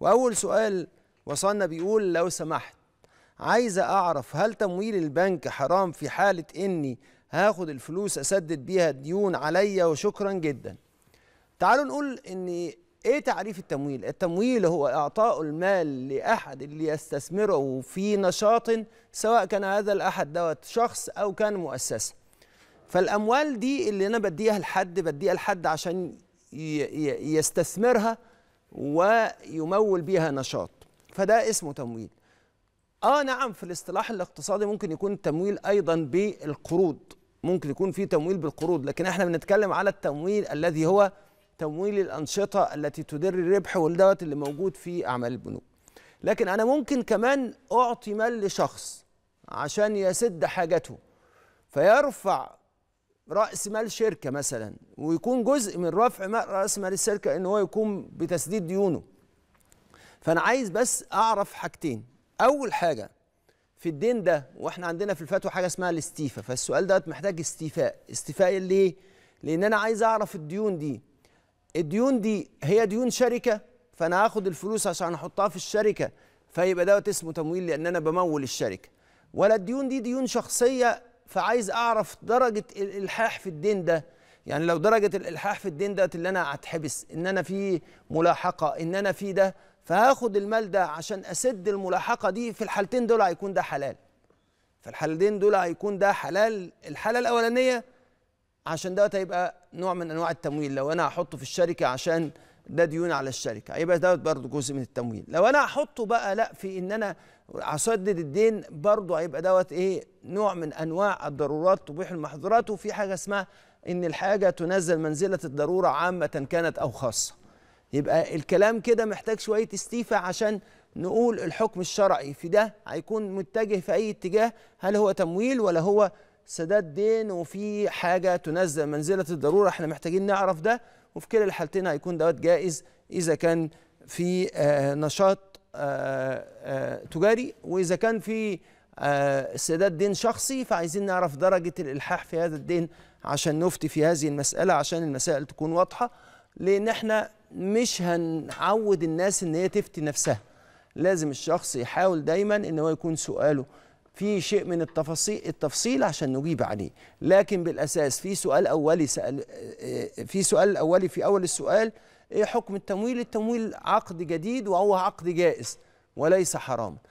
وأول سؤال وصلنا بيقول لو سمحت عايزة أعرف هل تمويل البنك حرام في حالة إني هاخد الفلوس أسدد بيها ديون عليا وشكرا جدا تعالوا نقول إن إيه تعريف التمويل التمويل هو إعطاء المال لأحد اللي يستثمره في نشاط سواء كان هذا الأحد دوت شخص أو كان مؤسسة فالأموال دي اللي أنا بديها لحد بديها لحد عشان يستثمرها ويمول بها نشاط فده اسمه تمويل اه نعم في الاصطلاح الاقتصادي ممكن يكون التمويل ايضا بالقروض ممكن يكون في تمويل بالقروض لكن احنا بنتكلم على التمويل الذي هو تمويل الانشطه التي تدر الربح والدوت اللي موجود في اعمال البنوك لكن انا ممكن كمان اعطي مال لشخص عشان يسد حاجته فيرفع راس مال شركه مثلا ويكون جزء من رفع راس مال الشركه ان هو يكون بتسديد ديونه فانا عايز بس اعرف حاجتين اول حاجه في الدين ده واحنا عندنا في الفتوى حاجه اسمها الاستيفاء فالسؤال ده محتاج استيفاء استيفاء ليه لان انا عايز اعرف الديون دي الديون دي هي ديون شركه فانا هاخد الفلوس عشان احطها في الشركه فيبقى دوت اسمه تمويل لان انا بمول الشركه ولا الديون دي ديون شخصيه فعايز اعرف درجه الالحاح في الدين ده يعني لو درجه الالحاح في الدين ده اللي انا هتحبس ان انا في ملاحقه ان انا في ده فهاخد المال ده عشان اسد الملاحقه دي في الحالتين دول هيكون ده حلال في الحالتين دول هيكون ده حلال الحاله الاولانيه عشان دوت هيبقى نوع من انواع التمويل لو انا هحطه في الشركه عشان ده ديون على الشركه يبقى ده برضه جزء من التمويل لو انا احطه بقى لا في ان انا اسدد الدين برضه هيبقى دوت ايه نوع من انواع الضرورات تبيح المحظورات وفي حاجه اسمها ان الحاجه تنزل منزله الضروره عامه كانت او خاصه يبقى الكلام كده محتاج شويه استيفاء عشان نقول الحكم الشرعي في ده هيكون متجه في اي اتجاه هل هو تمويل ولا هو سداد دين وفي حاجه تنزل منزله الضروره احنا محتاجين نعرف ده وفي كلا الحالتين هيكون دوت جائز اذا كان في آه، نشاط آه، آه، تجاري واذا كان في سداد دين شخصي فعايزين نعرف درجه الالحاح في هذا الدين عشان نفتي في هذه المساله عشان المسائل تكون واضحه لان احنا مش هنعود الناس ان هي تفتي نفسها لازم الشخص يحاول دايما ان هو يكون سؤاله في شيء من التفاصيل التفصيل عشان نجيب عليه لكن بالاساس في سؤال اولي سأل في سؤال اولي في اول السؤال ايه حكم التمويل التمويل عقد جديد وهو عقد جائز وليس حرام